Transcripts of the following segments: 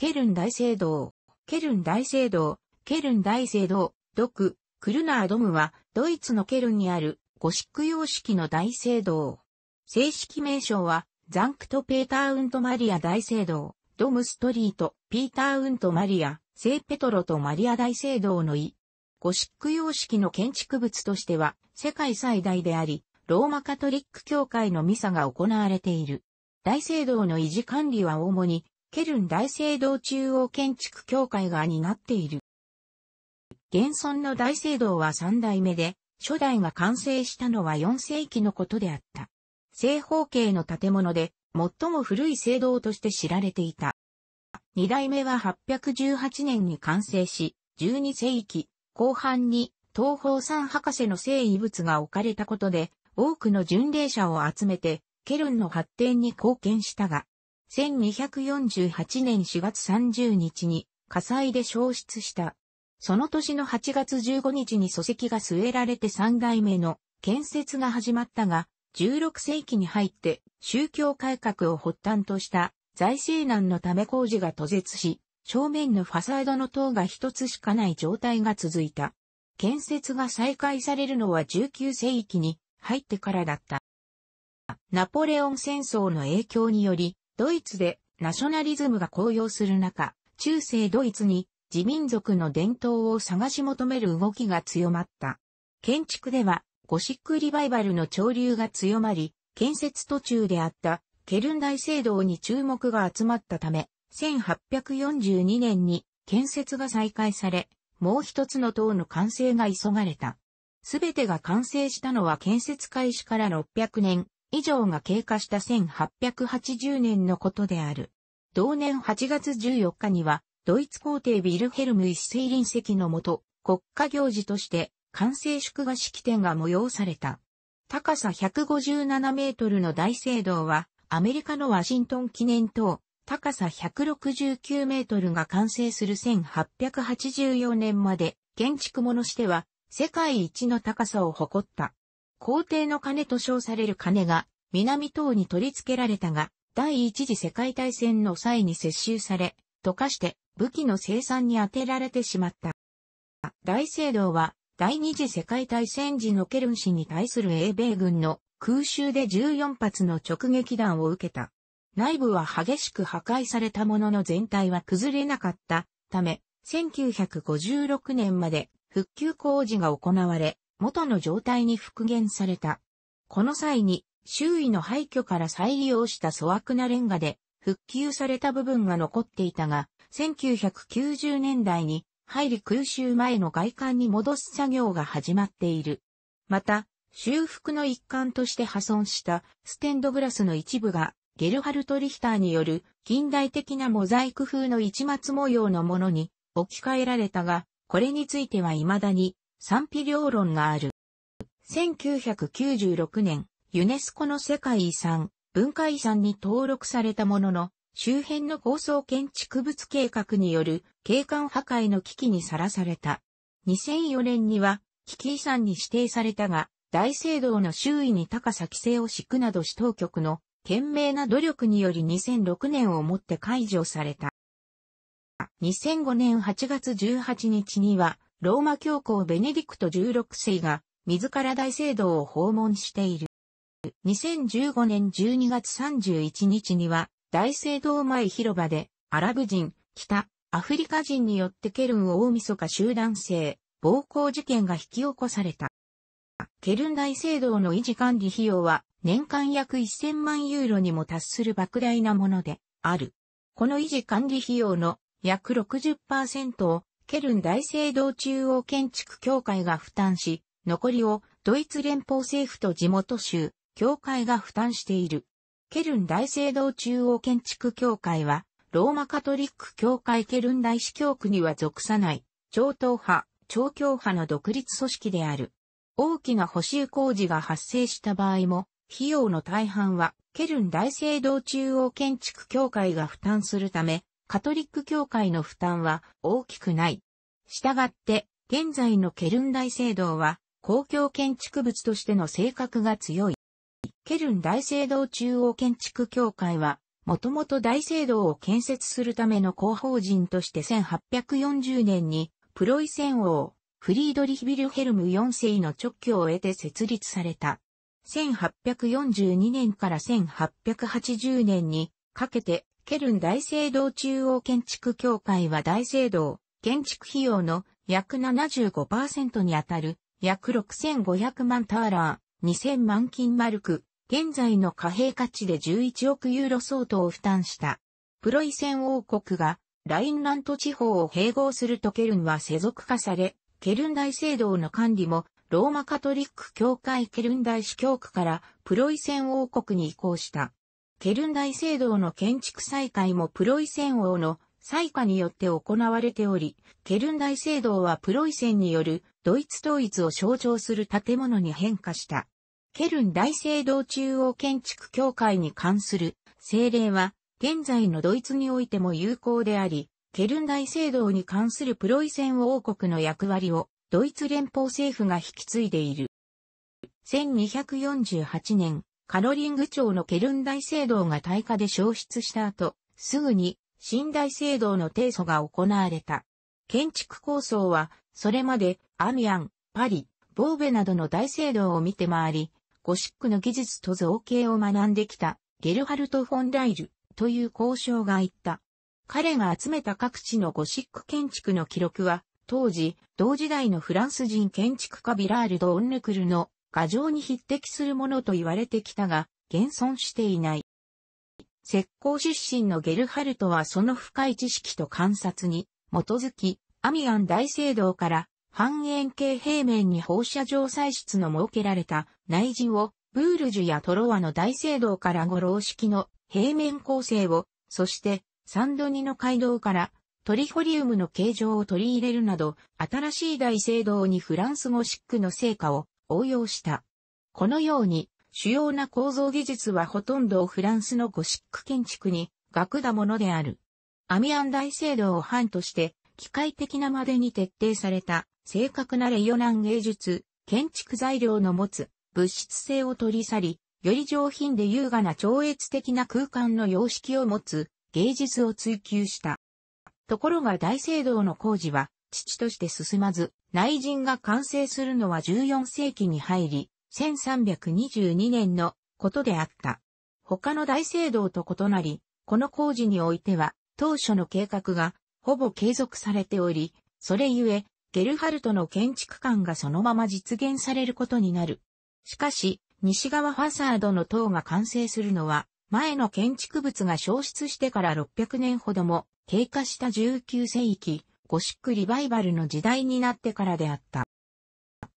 ケルン大聖堂、ケルン大聖堂、ケルン大聖堂、ドク、クルナードムは、ドイツのケルンにある、ゴシック様式の大聖堂。正式名称は、ザンクト・ペーター・ウント・マリア大聖堂、ドムストリート、ピーター・ウント・マリア、聖ペトロとマリア大聖堂の意。ゴシック様式の建築物としては、世界最大であり、ローマカトリック教会のミサが行われている。大聖堂の維持管理は主にケルン大聖堂中央建築協会が担っている。現存の大聖堂は3代目で、初代が完成したのは4世紀のことであった。正方形の建物で、最も古い聖堂として知られていた。2代目は818年に完成し、12世紀後半に東方山博士の聖遺物が置かれたことで、多くの巡礼者を集めて、ケルンの発展に貢献したが、1248年4月30日に火災で消失した。その年の8月15日に礎石が据えられて3代目の建設が始まったが、16世紀に入って宗教改革を発端とした財政難のため工事が途絶し、正面のファサードの塔が一つしかない状態が続いた。建設が再開されるのは19世紀に入ってからだった。ナポレオン戦争の影響により、ドイツでナショナリズムが高揚する中、中世ドイツに自民族の伝統を探し求める動きが強まった。建築ではゴシックリバイバルの潮流が強まり、建設途中であったケルン大聖堂に注目が集まったため、1842年に建設が再開され、もう一つの塔の完成が急がれた。すべてが完成したのは建設開始から600年、以上が経過した1880年のことである。同年8月14日には、ドイツ皇帝ビルヘルム一水臨席のもと、国家行事として、完成祝賀式典が催された。高さ157メートルの大聖堂は、アメリカのワシントン記念塔、高さ169メートルが完成する1884年まで、建築物しては、世界一の高さを誇った。皇帝の金と称される金が、南島に取り付けられたが、第一次世界大戦の際に接収され、溶かして武器の生産に充てられてしまった。大聖堂は、第二次世界大戦時のケルン氏に対する英米軍の空襲で14発の直撃弾を受けた。内部は激しく破壊されたものの全体は崩れなかったため、1956年まで復旧工事が行われ、元の状態に復元された。この際に、周囲の廃墟から再利用した粗悪なレンガで、復旧された部分が残っていたが、1990年代に入り空襲前の外観に戻す作業が始まっている。また、修復の一環として破損したステンドグラスの一部がゲルハルト・リヒターによる近代的なモザイク風の市松模様のものに置き換えられたが、これについては未だに賛否両論がある。1996年、ユネスコの世界遺産、文化遺産に登録されたものの、周辺の高層建築物計画による景観破壊の危機にさらされた。2004年には危機遺産に指定されたが、大聖堂の周囲に高さ規制を敷くなど市当局の懸命な努力により2006年をもって解除された。2005年8月18日にはローマ教皇ベネディクト16世が、自ら大聖堂を訪問している。2015年12月31日には、大聖堂前広場で、アラブ人、北、アフリカ人によってケルン大晦日集団性、暴行事件が引き起こされた。ケルン大聖堂の維持管理費用は、年間約1000万ユーロにも達する莫大なもので、ある。この維持管理費用の約60%をケルン大聖堂中央建築協会が負担し、残りをドイツ連邦政府と地元州、協会が負担している。ケルン大聖堂中央建築協会は、ローマカトリック協会ケルン大司教区には属さない、超党派、超教派の独立組織である。大きな補修工事が発生した場合も、費用の大半は、ケルン大聖堂中央建築協会が負担するため、カトリック教会の負担は大きくない。したがって、現在のケルン大聖堂は公共建築物としての性格が強い。ケルン大聖堂中央建築協会は、もともと大聖堂を建設するための広報人として1840年に、プロイセン王、フリードリヒビルヘルム4世の直居を得て設立された。1842年から1880年にかけてケルン大聖堂中央建築協会は大聖堂、建築費用の約75%にあたる約6500万ターラー、2000万金マルク、現在の貨幣価値で11億ユーロ相当を負担した。プロイセン王国がラインラント地方を併合するとケルンは世俗化され、ケルン大聖堂の管理もローマカトリック教会ケルン大司教区からプロイセン王国に移行した。ケルン大聖堂の建築再開もプロイセン王の再下によって行われており、ケルン大聖堂はプロイセンによるドイツ統一を象徴する建物に変化した。ケルン大聖堂中央建築協会に関する政令は、現在のドイツにおいても有効であり、ケルン大聖堂に関するプロイセン王国の役割をドイツ連邦政府が引き継いでいる。1248年、カロリング町のケルン大聖堂が大火で消失した後、すぐに新大聖堂の提訴が行われた。建築構想は、それまでアミアン、パリ、ボーベなどの大聖堂を見て回り、ゴシックの技術と造形を学んできたゲルハルト・フォンライルという交渉が言った。彼が集めた各地のゴシック建築の記録は、当時、同時代のフランス人建築家ビラール・ド・オンヌクルの画像に匹敵するものと言われてきたが、現存していない。石膏出身のゲルハルトはその深い知識と観察に基づき、アミアン大聖堂から半円形平面に放射状採出の設けられた内耳をブールジュやトロワの大聖堂から五老式の平面構成を、そしてサンドニの街道からトリホリウムの形状を取り入れるなど、新しい大聖堂にフランス語シックの成果を応用した。このように、主要な構造技術はほとんどをフランスのゴシック建築に学だものである。アミアン大聖堂を範として、機械的なまでに徹底された正確なレイオナン芸術、建築材料の持つ物質性を取り去り、より上品で優雅な超越的な空間の様式を持つ芸術を追求した。ところが大聖堂の工事は父として進まず、内陣が完成するのは14世紀に入り、1322年のことであった。他の大聖堂と異なり、この工事においては、当初の計画が、ほぼ継続されており、それゆえ、ゲルハルトの建築館がそのまま実現されることになる。しかし、西側ファサードの塔が完成するのは、前の建築物が消失してから600年ほども経過した19世紀、ゴシックリバイバルの時代になってからであった。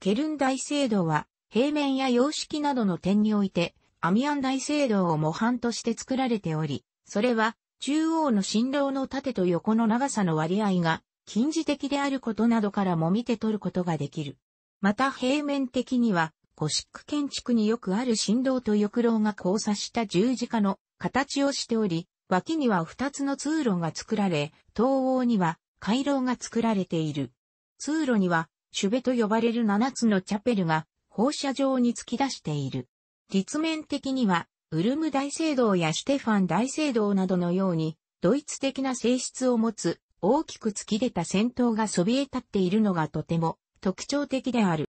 ケルン大聖堂は、平面や様式などの点において、アミアン大聖堂を模範として作られており、それは、中央の振動の縦と横の長さの割合が、近似的であることなどからも見て取ることができる。また平面的には、ゴシック建築によくある振動と翼廊が交差した十字架の形をしており、脇には二つの通路が作られ、東欧には回廊が作られている。通路には、シュベと呼ばれる7つのチャペルが放射状に突き出している。立面的には、ウルム大聖堂やステファン大聖堂などのように、ドイツ的な性質を持つ、大きく突き出た戦闘がそびえ立っているのがとても特徴的である。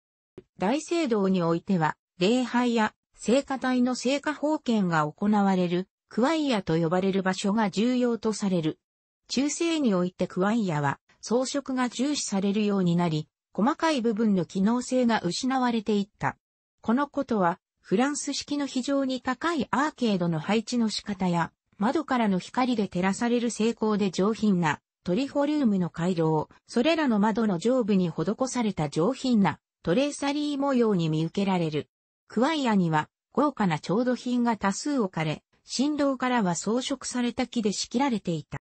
大聖堂においては、礼拝や聖歌隊の聖火奉献が行われる、クワイアと呼ばれる場所が重要とされる。中世においてクワイヤは装飾が重視されるようになり、細かい部分の機能性が失われていった。このことは、フランス式の非常に高いアーケードの配置の仕方や、窓からの光で照らされる成功で上品なトリフォリウムの回廊、それらの窓の上部に施された上品なトレーサリー模様に見受けられる。クワイアには豪華な調度品が多数置かれ、振動からは装飾された木で仕切られていた。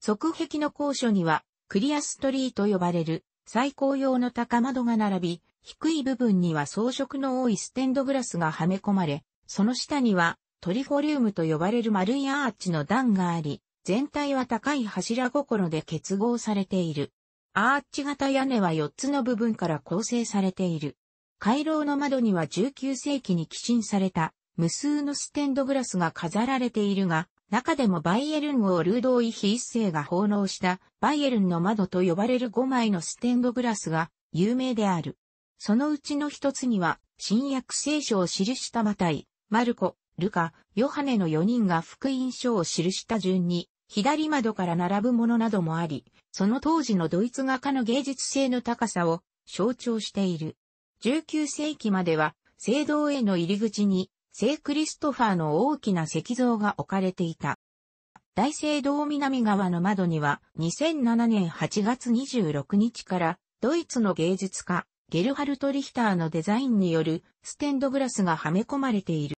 側壁の高所には、クリアストリーと呼ばれる最高用の高窓が並び、低い部分には装飾の多いステンドグラスがはめ込まれ、その下にはトリフォリウムと呼ばれる丸いアーチの段があり、全体は高い柱心で結合されている。アーチ型屋根は4つの部分から構成されている。回廊の窓には19世紀に寄進された無数のステンドグラスが飾られているが、中でもバイエルンをルードーイヒ一世が奉納したバイエルンの窓と呼ばれる5枚のステンドグラスが有名である。そのうちの一つには、新約聖書を記したマタイ、マルコ、ルカ、ヨハネの4人が福音書を記した順に、左窓から並ぶものなどもあり、その当時のドイツ画家の芸術性の高さを象徴している。19世紀までは、聖堂への入り口に聖クリストファーの大きな石像が置かれていた。大聖堂南側の窓には2007年8月26日からドイツの芸術家ゲルハルト・リヒターのデザインによるステンドグラスがはめ込まれている。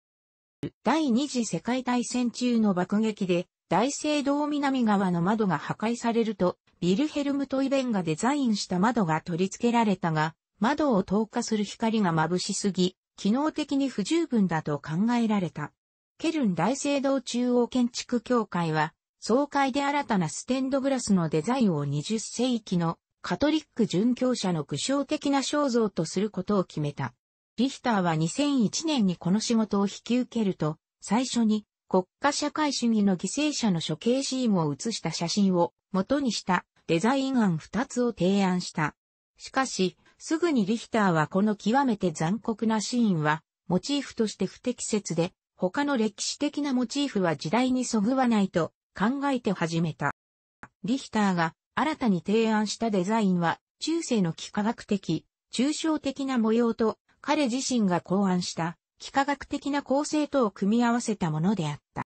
第二次世界大戦中の爆撃で大聖堂南側の窓が破壊されるとビルヘルム・トイベンがデザインした窓が取り付けられたが窓を透過する光が眩しすぎ機能的に不十分だと考えられた。ケルン大聖堂中央建築協会は、総会で新たなステンドグラスのデザインを20世紀のカトリック殉教者の具象的な肖像とすることを決めた。リヒターは2001年にこの仕事を引き受けると、最初に国家社会主義の犠牲者の処刑シーンを写した写真を元にしたデザイン案2つを提案した。しかし、すぐにリヒターはこの極めて残酷なシーンは、モチーフとして不適切で、他の歴史的なモチーフは時代にそぐわないと考えて始めた。リヒターが新たに提案したデザインは、中世の幾何学的、抽象的な模様と、彼自身が考案した幾何学的な構成とを組み合わせたものであった。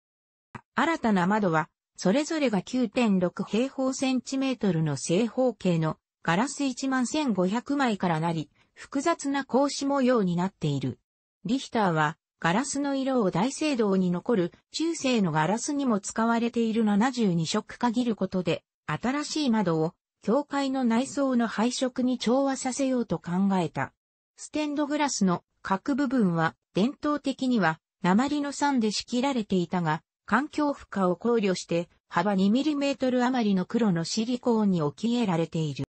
新たな窓は、それぞれが9.6平方センチメートルの正方形のガラス1万1500枚からなり、複雑な格子模様になっている。リヒターは、ガラスの色を大聖堂に残る中世のガラスにも使われている72色限ることで、新しい窓を教会の内装の配色に調和させようと考えた。ステンドグラスの各部分は伝統的には鉛の酸で仕切られていたが、環境負荷を考慮して幅 2mm 余りの黒のシリコーンに置き入れられている。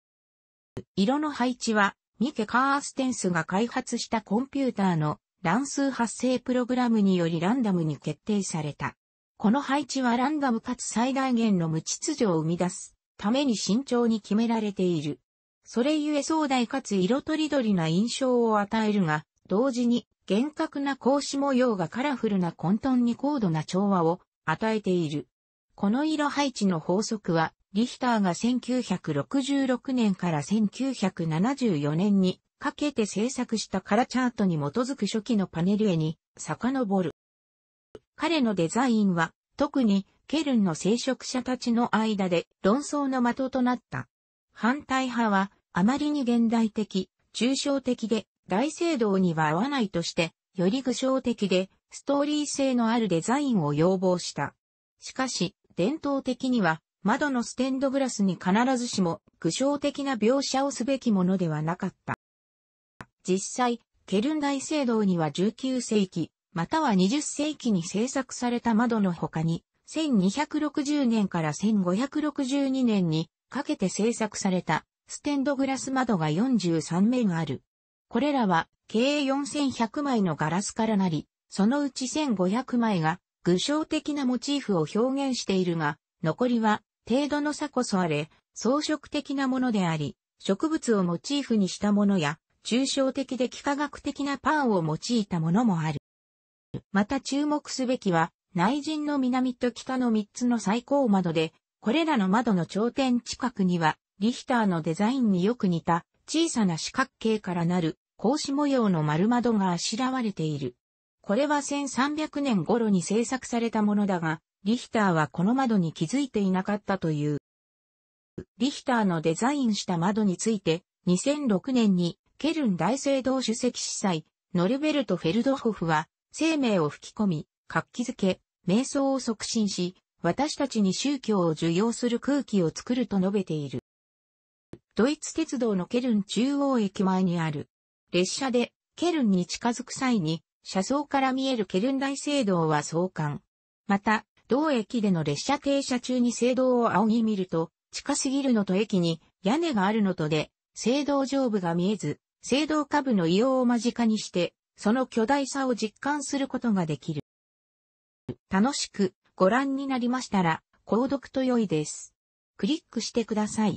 色の配置は、ミケ・カーステンスが開発したコンピューターの乱数発生プログラムによりランダムに決定された。この配置はランダムかつ最大限の無秩序を生み出すために慎重に決められている。それゆえ壮大かつ色とりどりな印象を与えるが、同時に厳格な格子模様がカラフルな混沌に高度な調和を与えている。この色配置の法則はリヒターが1966年から1974年にかけて制作したカラチャートに基づく初期のパネル絵に遡る。彼のデザインは特にケルンの聖職者たちの間で論争の的となった。反対派はあまりに現代的、抽象的で大聖堂には合わないとして、より具象的でストーリー性のあるデザインを要望した。しかし、伝統的には窓のステンドグラスに必ずしも具象的な描写をすべきものではなかった。実際、ケルン大聖堂には19世紀、または20世紀に制作された窓の他に、1260年から1562年にかけて制作されたステンドグラス窓が43面ある。これらは計4100枚のガラスからなり、そのうち1500枚が具象的なモチーフを表現しているが、残りは程度の差こそあれ、装飾的なものであり、植物をモチーフにしたものや、抽象的で幾何学的なパンを用いたものもある。また注目すべきは、内陣の南と北の3つの最高窓で、これらの窓の頂点近くには、リヒターのデザインによく似た小さな四角形からなる格子模様の丸窓があしらわれている。これは1300年頃に制作されたものだが、リヒターはこの窓に気づいていなかったという。リヒターのデザインした窓について、2006年にケルン大聖堂主席司祭、ノルベルト・フェルドホフは、生命を吹き込み、活気づけ、瞑想を促進し、私たちに宗教を受容する空気を作ると述べている。ドイツ鉄道のケルン中央駅前にある。列車でケルンに近づく際に、車窓から見えるケルン大聖堂は創刊。また、同駅での列車停車中に聖堂を仰ぎ見ると、近すぎるのと駅に屋根があるのとで、聖堂上部が見えず、聖堂下部の異様を間近にして、その巨大さを実感することができる。楽しくご覧になりましたら、購読と良いです。クリックしてください。